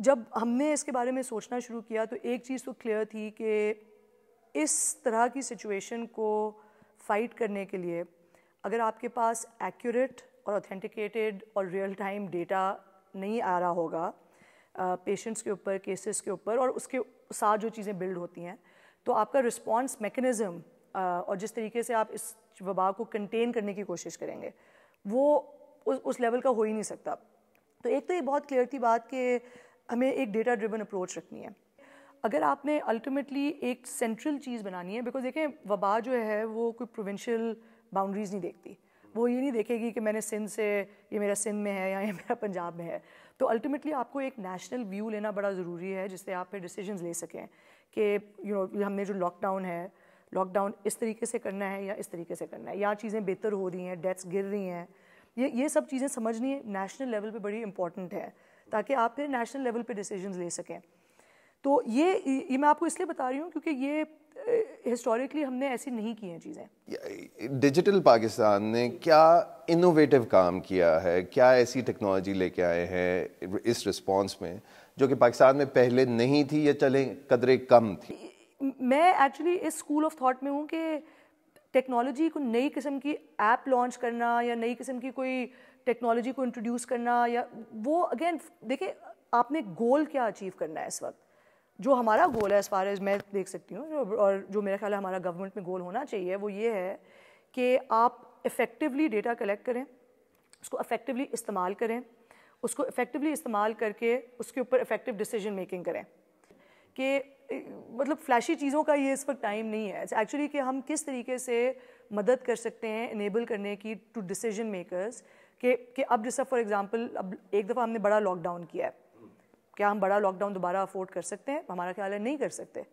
जब हमने इसके बारे में सोचना शुरू किया तो एक चीज़ तो क्लियर थी कि इस तरह की सिचुएशन को फाइट करने के लिए अगर आपके पास एक्यूरेट और ऑथेंटिकेटेड और रियल टाइम डेटा नहीं आ रहा होगा पेशेंट्स के ऊपर केसेस के ऊपर और उसके साथ जो चीज़ें बिल्ड होती हैं तो आपका रिस्पॉन्स मेकनिज़म और जिस तरीके से आप इस वबा को कंटेन करने की कोशिश करेंगे वो उस लेवल का हो ही नहीं सकता तो एक तो ये बहुत क्लियर थी बात कि हमें एक डेटा ड्रिवन अप्रोच रखनी है अगर आपने अल्टीमेटली एक सेंट्रल चीज़ बनानी है बिकॉज देखें वबा जो है वो कोई प्रोविंशियल बाउंड्रीज नहीं देखती वो ये नहीं देखेगी कि मैंने सिंध से ये मेरा सिंध में है या ये मेरा पंजाब में है तो अल्टीमेटली आपको एक नेशनल व्यू लेना बड़ा ज़रूरी है जिससे आप फिर डिसीजन ले सकें कि यू नो हमने जो लॉकडाउन है लॉकडाउन इस तरीके से करना है या इस तरीके से करना है या चीज़ें बेहतर हो रही हैं डेथ्स गिर रही हैं ये ये सब चीज़ें समझनी नेशनल लेवल पे बड़ी इंपॉर्टेंट है ताकि आप फिर नेशनल लेवल पे डिसीजन ले सकें तो ये ये मैं आपको इसलिए बता रही हूँ क्योंकि ये हिस्टोरिकली हमने ऐसी नहीं की हैं चीज़ें डिजिटल पाकिस्तान ने क्या इनोवेटिव काम किया है क्या ऐसी टेक्नोलॉजी लेके आए हैं इस रिस्पॉन्स में जो कि पाकिस्तान में पहले नहीं थी या चले कदरे कम थी मैं एक्चुअली इस स्कूल ऑफ थॉट में हूँ कि टेक्नोलॉजी को नई किस्म की ऐप लॉन्च करना या नई किस्म की कोई टेक्नोलॉजी को इंट्रोड्यूस करना या वो अगेन देखिए आपने गोल क्या अचीव करना है इस वक्त जो हमारा गोल है एज़ फार एज़ मैं देख सकती हूँ और जो मेरा ख्याल है हमारा गवर्नमेंट में गोल होना चाहिए वो ये है कि आप इफ़ेक्टिवली डेटा कलेक्ट करें उसको इफ़ेक्टिवली इस्तेमाल करें उसको इफ़ेक्टिवली इस्तेमाल करके उसके ऊपर इफ़ेक्टिव डिसीजन मेकिंग करें कि मतलब फ्लैशी चीज़ों का ये इस वक्त टाइम नहीं है एक्चुअली कि हम किस तरीके से मदद कर सकते हैं इनेबल करने की टू डिसीजन मेकर्स कि कि अब जैसा फॉर एग्जांपल अब एक दफ़ा हमने बड़ा लॉकडाउन किया है क्या हम बड़ा लॉकडाउन दोबारा अफोर्ड कर सकते हैं हमारा ख्याल है नहीं कर सकते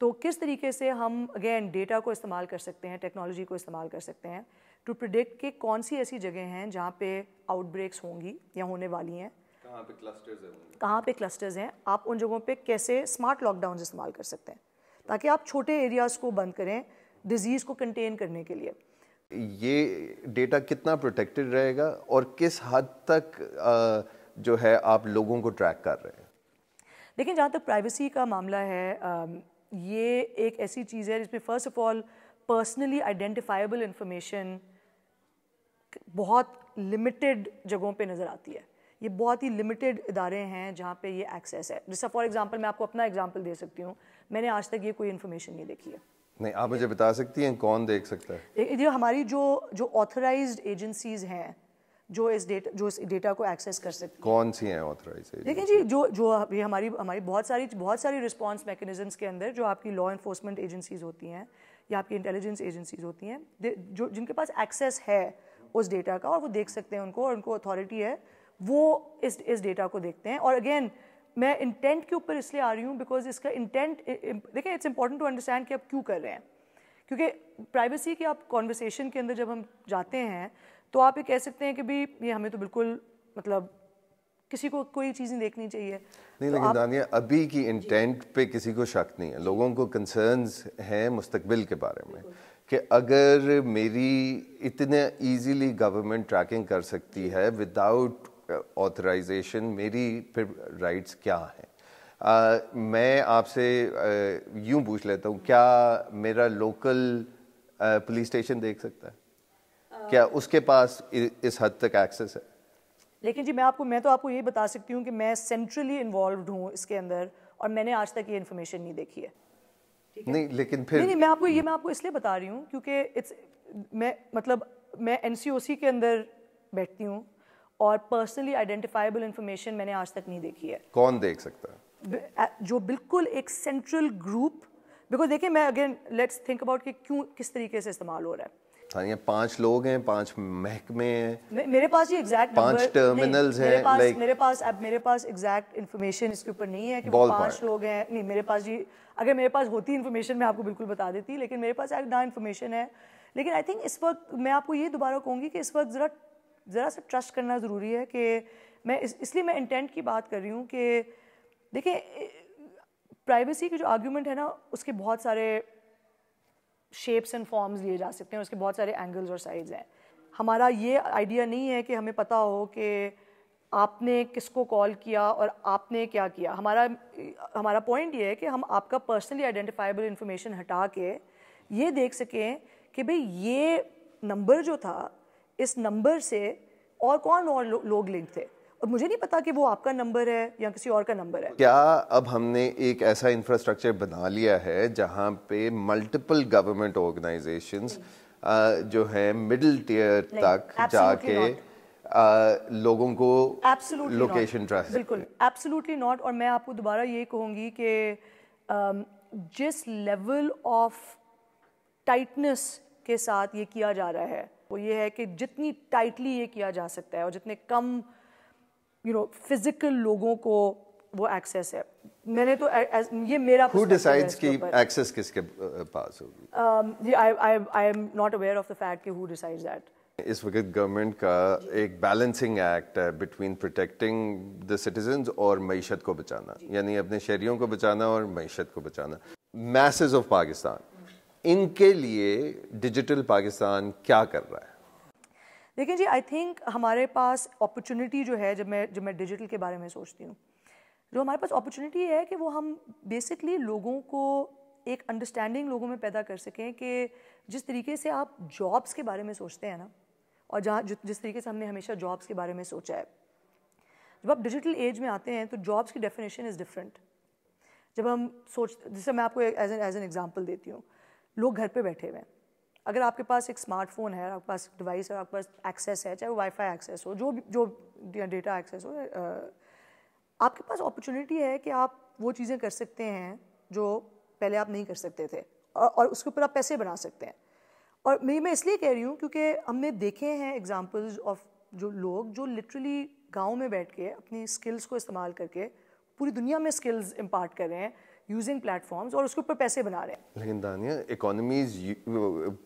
तो किस तरीके से हम अगेन डेटा को इस्तेमाल कर सकते हैं टेक्नोलॉजी को इस्तेमाल कर सकते हैं टू प्रिडिक्ट कि कौन सी ऐसी जगह हैं जहाँ पे आउटब्रेक्स होंगी या होने वाली हैं कहाँ पे क्लस्टर्स हैं कहाँ पे क्लस्टर्स हैं आप उन जगहों पे कैसे स्मार्ट लॉकडाउन इस्तेमाल कर सकते हैं ताकि आप छोटे एरियाज़ को बंद करें डिजीज़ को कंटेन करने के लिए ये डेटा कितना प्रोटेक्टेड रहेगा और किस हद तक जो है आप लोगों को ट्रैक कर रहे हैं लेकिन जहाँ तक प्राइवेसी का मामला है ये एक ऐसी चीज़ है जिसमें first of all personally identifiable information बहुत लिमिटेड जगहों पे नज़र आती है ये बहुत ही लिमिटेड इदारे हैं जहाँ पे ये एक्सेस है जैसा फॉर एग्जांपल मैं आपको अपना एग्जांपल दे सकती हूँ मैंने आज तक ये कोई इन्फॉर्मेशन नहीं देखी है नहीं आप मुझे बता सकती हैं कौन देख सकता है ये हमारी जो जो ऑथराइज्ड एजेंसीज हैं जो इस डेटा जो इस डेटा को एक्सेस कर सकती कौन सी हैं ऑथराइज देखिए जी जो जो ये हमारी हमारी बहुत सारी बहुत सारी रिस्पांस मैकेनिज्म्स के अंदर जो आपकी लॉ इन्फोर्समेंट एजेंसीज होती हैं या आपकी इंटेलिजेंस एजेंसीज होती हैं जो जिनके पास एक्सेस है उस डेटा का और वो देख सकते हैं उनको और उनको अथॉरिटी है वो इस इस डेटा को देखते हैं और अगेन मैं इंटेंट के ऊपर इसलिए आ रही हूँ बिकॉज इसका इंटेंट देखिए इट्स इंपॉर्टेंट टू अंडरस्टैंड कि आप क्यों कर रहे हैं क्योंकि प्राइवेसी के आप कॉन्वर्सेशन के अंदर जब हम जाते हैं तो आप ये कह सकते हैं कि भी ये हमें तो बिल्कुल मतलब किसी को कोई चीज़ नहीं देखनी चाहिए नहीं तो लेकिन दानिया अभी की इंटेंट पे किसी को शक नहीं है लोगों को कंसर्न्स हैं मुस्तबिल के बारे में कि अगर मेरी इतने इजीली गवर्नमेंट ट्रैकिंग कर सकती है विदाउट ऑथराइजेशन मेरी फिर राइट्स क्या हैं मैं आपसे यूं पूछ लेता हूं क्या मेरा लोकल पुलिस स्टेशन देख सकता है uh, क्या उसके पास इ, इस हद तक एक्सेस है लेकिन जी मैं आपको मैं तो आपको ये बता सकती हूँ कि मैं सेंट्रली इन्वॉल्व हूँ इसके अंदर और मैंने आज तक ये इन्फॉर्मेशन नहीं देखी है ठीक है लेकिन फिर नहीं, नहीं मैं आपको ये मैं आपको इसलिए बता रही हूँ क्योंकि इट्स मैं मतलब मैं एन के अंदर बैठती हूँ और पर्सनली आइडेंटिफाइबल इन्फॉर्मेशन मैंने आज तक नहीं देखी है कौन देख सकता है जो बिल्कुल एक सेंट्रल ग्रुप बिकॉज देखिए मैं अगेन लेट्स थिंक अबाउट कि क्यों किस तरीके से इस्तेमाल हो रहा है हाँ, पांच लोग हैं पांच महकमे हैं मेरे पास ये एग्जैक्ट पांच टर्मिनल्स हैं लाइक मेरे पास अब मेरे पास एग्जैक्ट इन्फॉर्मेशन इसके ऊपर नहीं है कि पांच लोग हैं नहीं मेरे पास जी अगर मेरे पास होती इन्फॉर्मेशन मैं आपको बिल्कुल बता देती लेकिन मेरे पास एक ना इन्फॉर्मेशन है लेकिन आई थिंक इस वक्त मैं आपको ये दोबारा कहूँगी कि इस वक्त ज़रा ज़रा सा ट्रस्ट करना ज़रूरी है कि मैं इस इसलिए मैं इंटेंट की बात कर रही हूँ कि देखिए प्राइवेसी की जो आर्ग्यूमेंट है ना उसके बहुत सारे शेप्स एंड फॉर्म्स लिए जा सकते हैं उसके बहुत सारे एंगल्स और साइज हैं हमारा ये आइडिया नहीं है कि हमें पता हो कि आपने किसको कॉल किया और आपने क्या किया हमारा हमारा पॉइंट ये है कि हम आपका पर्सनली आइडेंटिफाइबल इन्फॉर्मेशन हटा के ये देख सकें कि भाई ये नंबर जो था इस नंबर से और कौन और लो, लोग लिंक थे और मुझे नहीं पता कि वो आपका नंबर है या किसी और का नंबर है क्या अब हमने एक ऐसा इंफ्रास्ट्रक्चर बना लिया है जहाँ पे मल्टीपल गवर्नमेंट ऑर्गेनाइजेशन जो है मिडिल टीयर तक जाके लोगों को लोकेशन ट्रस्ट बिल्कुल एब्सोल्युटली नॉट और मैं आपको दोबारा ये कहूँगी कि जिस लेवल ऑफ टाइटनेस के साथ ये किया जा रहा है वो ये है कि जितनी टाइटली ये किया जा सकता है और जितने कम यू नो फिजिकल लोगों को वो एक्सेस है मैंने तो ये मेरा Who decides कि एक्सेस किसके पास होगी I am not aware of the fact कि हु डिसाइड्स दैट इस वक्त गवर्नमेंट का एक बैलेंसिंग एक्ट है बिटवीन प्रोटेक्टिंग द सिटीजंस और मीशत को बचाना यानी अपने शहरियों को बचाना और मीशत को बचाना मैसेज ऑफ पाकिस्तान इनके लिए डिजिटल पाकिस्तान क्या कर रहा है देखिए जी आई थिंक हमारे पास अपॉर्चुनिटी जो है जब मैं जब मैं डिजिटल के बारे में सोचती हूँ जो हमारे पास अपॉर्चुनिटी है कि वो हम बेसिकली लोगों को एक अंडरस्टैंडिंग लोगों में पैदा कर सकें कि जिस तरीके से आप जॉब्स के बारे में सोचते हैं ना और जहाँ जिस तरीके से हमने हमेशा जॉब्स के बारे में सोचा है जब आप डिजिटल एज में आते हैं तो जॉब्स की डेफिनेशन इज़ डिफरेंट जब हम सोच जैसे मैं आपको as an as an example देती हूँ लोग घर पे बैठे हुए हैं अगर आपके पास एक स्मार्टफोन है आपके पास डिवाइस है आपके पास एक्सेस है चाहे वो वाईफाई एक्सेस हो जो भी जो डेटा एक्सेस हो आपके पास अपॉर्चुनिटी है कि आप वो चीज़ें कर सकते हैं जो पहले आप नहीं कर सकते थे और, उसके ऊपर आप पैसे बना सकते हैं और मैं मैं इसलिए कह रही हूँ क्योंकि हमने देखे हैं एग्जाम्पल्स ऑफ जो लोग जो लिटरली गाँव में बैठ के अपनी स्किल्स को इस्तेमाल करके पूरी दुनिया में स्किल्स इम्पार्ट कर रहे हैं यूजिंग प्लेटफॉर्म्स और उसके ऊपर पैसे बना रहे हैं लेकिन दानिया इकोनॉमीज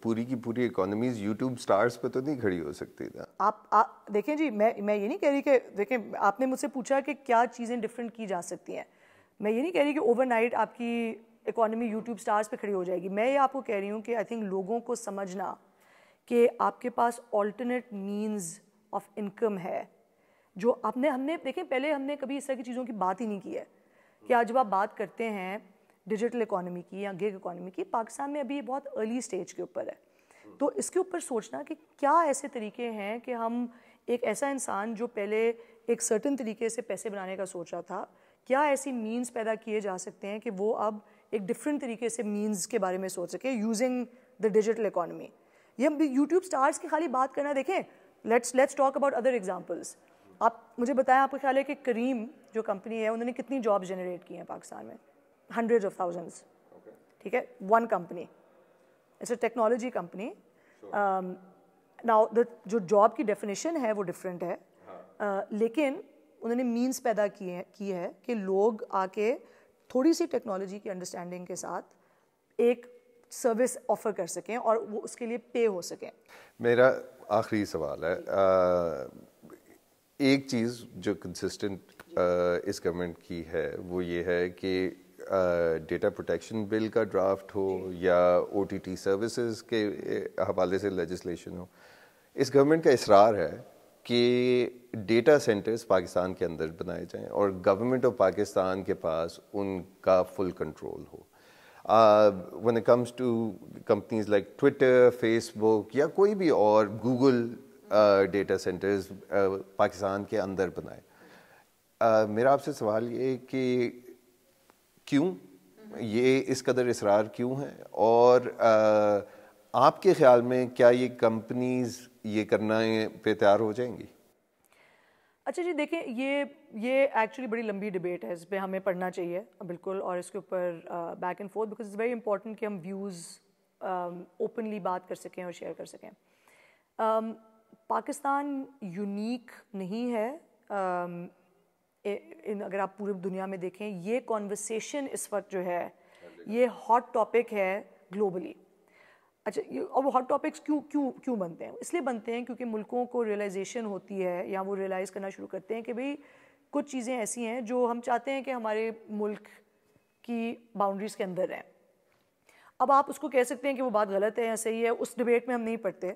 पूरी की पूरी इकोनॉमीज यूट्यूब स्टार्स पे तो नहीं खड़ी हो सकती ना आप देखें जी मैं मैं ये नहीं कह रही कि देखें आपने मुझसे पूछा कि क्या चीज़ें डिफरेंट की जा सकती हैं मैं ये नहीं कह रही कि ओवरनाइट आपकी इकोनॉमी यूट्यूब स्टार्स पर खड़ी हो जाएगी मैं ये आपको कह रही हूँ कि आई थिंक लोगों को समझना कि आपके पास ऑल्टरनेट मीन्स ऑफ इनकम है जो आपने हमने देखें पहले हमने कभी इस तरह की चीज़ों की बात ही नहीं की है कि आज जब आप बात करते हैं डिजिटल इकोनॉमी की या गिग इकोनॉमी की पाकिस्तान में अभी बहुत अर्ली स्टेज के ऊपर है तो इसके ऊपर सोचना कि क्या ऐसे तरीके हैं कि हम एक ऐसा इंसान जो पहले एक सर्टन तरीके से पैसे बनाने का सोच रहा था क्या ऐसी मीन्स पैदा किए जा सकते हैं कि वो अब एक डिफरेंट तरीके से मीन्स के बारे में सोच सके यूजिंग द डिजिटल इकोनॉमी ये यूट्यूब स्टार्स की खाली बात करना देखें let's let's talk about other examples आप मुझे बताएं आपका ख्याल है कि करीम जो कंपनी है उन्होंने कितनी जॉब जनरेट की हैं पाकिस्तान में हंड्रेड ऑफ थाउजेंड्स ठीक है one company it's a technology company now the जो जॉब की डेफिनेशन है वो डिफरेंट है हाँ. uh, लेकिन उन्होंने मीन्स पैदा किए की है कि लोग आके थोड़ी सी टेक्नोलॉजी की अंडरस्टैंडिंग के साथ एक सर्विस ऑफर कर सकें और वो उसके लिए पे हो सकें मेरा आखिरी सवाल है आ, uh, एक चीज़ जो कंसिस्टेंट इस गवर्नमेंट की है वो ये है कि डेटा प्रोटेक्शन बिल का ड्राफ्ट हो या ओ टी टी सर्विसेज के हवाले से लेजिस्लेशन हो इस गवर्नमेंट का इसरार है कि डेटा सेंटर्स पाकिस्तान के अंदर बनाए जाएं और गवर्नमेंट ऑफ पाकिस्तान के पास उनका फुल कंट्रोल हो one comes to companies like Twitter Facebook या कोई भी और गूगल डेटा सेंटर्स पाकिस्तान के अंदर बनाए आ, मेरा आपसे सवाल ये कि क्यों हम्म। ये इस कदर इसरार क्यों है और आ, आपके ख्याल में क्या ये कंपनीज ये करना पे तैयार हो जाएंगी अच्छा जी देखें ये ये एक्चुअली बड़ी लंबी डिबेट है इस पर हमें पढ़ना चाहिए बिल्कुल और इसके ऊपर back and forth because is very important कि हम व्यूज़ ओपनली बात कर सकें और शेयर कर सकें um, पाकिस्तान यूनिक नहीं है um, इन अगर आप पूरी दुनिया में देखें ये कॉन्वर्सेशन इस वक्त जो है ये हॉट टॉपिक है ग्लोबली अच्छा ये और वो हॉट टॉपिक्स क्यों क्यों क्यों बनते हैं इसलिए बनते हैं क्योंकि मुल्कों को रियलाइजेशन होती है या वो रियलाइज़ करना शुरू करते हैं कि भाई कुछ चीज़ें ऐसी हैं जो हम चाहते हैं कि हमारे मुल्क की बाउंड्रीज़ के अंदर रहें अब आप उसको कह सकते हैं कि वो बात गलत है या सही है उस डिबेट में हम नहीं पढ़ते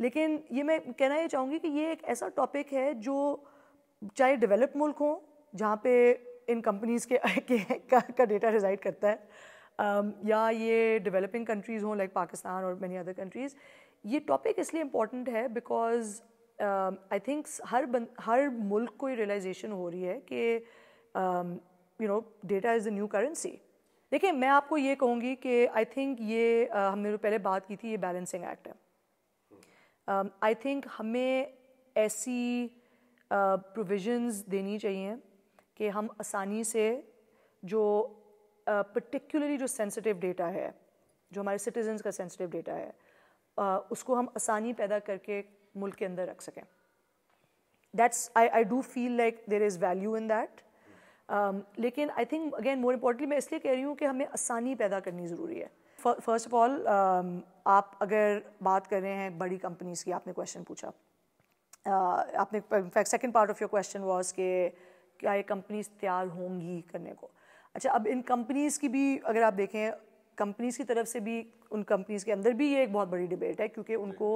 लेकिन ये मैं कहना ये चाहूँगी कि ये एक ऐसा टॉपिक है जो चाहे डेवलप मुल्क हों जहाँ पे इन कंपनीज़ के, के का, का डेटा रिजाइड करता है um, या ये डेवलपिंग कंट्रीज़ हों लाइक पाकिस्तान और मैनी अदर कंट्रीज़ ये टॉपिक इसलिए इम्पॉर्टेंट है बिकॉज आई थिंक हर बन, हर मुल्क को रियलाइजेशन हो रही है कि you know data is the new currency देखिए मैं आपको ये कहूँगी कि आई थिंक ये uh, हमने जो पहले बात की थी ये बैलेंसिंग एक्ट है आई um, थिंक हमें ऐसी प्रोविजंस देनी चाहिए कि हम आसानी से जो पर्टिकुलरली uh, जो सेंसिटिव डेटा है जो हमारे सिटीजन्स का सेंसिटिव डेटा है uh, उसको हम आसानी पैदा करके मुल्क के अंदर रख सकें that's I I do feel like there is value in that लेकिन I think again more importantly मैं इसलिए कह रही हूँ कि हमें आसानी पैदा करनी ज़रूरी है फर्स्ट ऑफ ऑल आप अगर बात कर रहे हैं बड़ी कंपनीज़ की आपने क्वेश्चन पूछा आपने in fact second part of your question was के क्या ये कंपनीज तैयार होंगी करने को अच्छा अब इन कंपनीज़ की भी अगर आप देखें कंपनीज़ की तरफ से भी उन कंपनीज़ के अंदर भी ये एक बहुत बड़ी डिबेट है क्योंकि उनको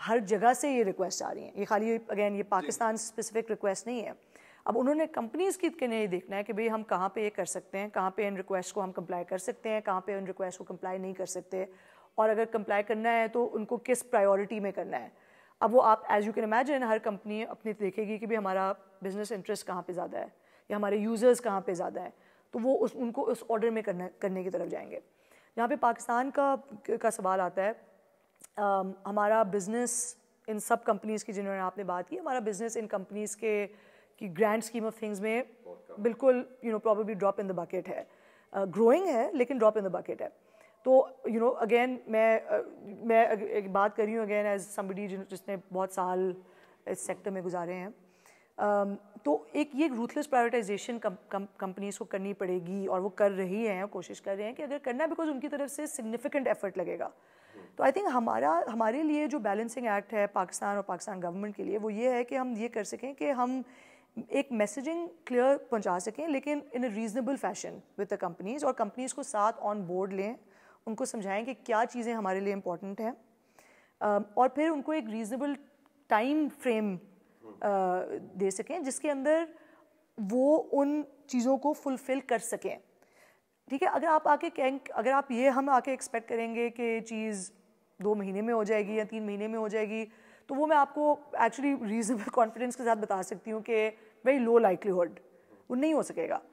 हर जगह से ये रिक्वेस्ट आ रही हैं ये खाली अगेन ये पाकिस्तान स्पेसिफिक रिक्वेस्ट नहीं है अब उन्होंने कंपनीज़ की के लिए देखना है कि भाई हम कहाँ पे ये कर सकते हैं कहाँ पे इन रिक्वेस्ट को हम कंप्लाई कर सकते हैं कहाँ पे इन रिक्वेस्ट को कंप्लाई नहीं कर सकते और अगर कंप्लाई करना है तो उनको किस प्रायोरिटी में करना है अब वो आप एज यू कैन इमेजिन हर कंपनी अपनी देखेगी कि भी हमारा बिजनेस इंटरेस्ट कहाँ पे ज़्यादा है या हमारे यूज़र्स कहाँ पे ज़्यादा है तो वो उस उनको उस ऑर्डर में करना करने की तरफ जाएंगे यहाँ पे पाकिस्तान का का सवाल आता है आ, हमारा बिज़नेस इन सब कंपनीज़ की जिन्होंने आपने बात की हमारा बिज़नेस इन कंपनीज़ के की ग्रैंड स्कीम ऑफ थिंग्स में बिल्कुल you know probably drop in the bucket है ग्रोइंग uh, है लेकिन ड्रॉप इन द बकेट है तो यू नो अगेन मैं मैं एक बात कर रही हूँ अगेन एज समबडी जिसने बहुत साल इस सेक्टर में गुजारे हैं um, तो एक ये रूथलेस प्राइवेटाइजेशन कंपनीज को करनी पड़ेगी और वो कर रही हैं कोशिश कर रहे हैं कि अगर करना है बिकॉज उनकी तरफ से सिग्निफिकेंट एफर्ट लगेगा तो आई थिंक हमारा हमारे लिए जो बैलेंसिंग एक्ट है पाकिस्तान और पाकिस्तान गवर्नमेंट के लिए वो ये है कि हम ये कर सकें कि हम एक मैसेजिंग क्लियर पहुंचा सकें लेकिन in a reasonable fashion with the companies और कंपनीज को साथ ऑन बोर्ड लें उनको समझाएं कि क्या चीज़ें हमारे लिए इम्पॉर्टेंट हैं और फिर उनको एक रीज़नेबल टाइम फ्रेम दे सकें जिसके अंदर वो उन चीज़ों को फुलफ़िल कर सकें ठीक है अगर आप आके कैं अगर आप ये हम आके एक्सपेक्ट करेंगे कि चीज़ दो महीने में हो जाएगी या तीन महीने में हो जाएगी तो वो मैं आपको एक्चुअली रीज़नेबल कॉन्फिडेंस के साथ बता सकती हूँ कि वेरी लो लाइकलीहुड वो नहीं हो सकेगा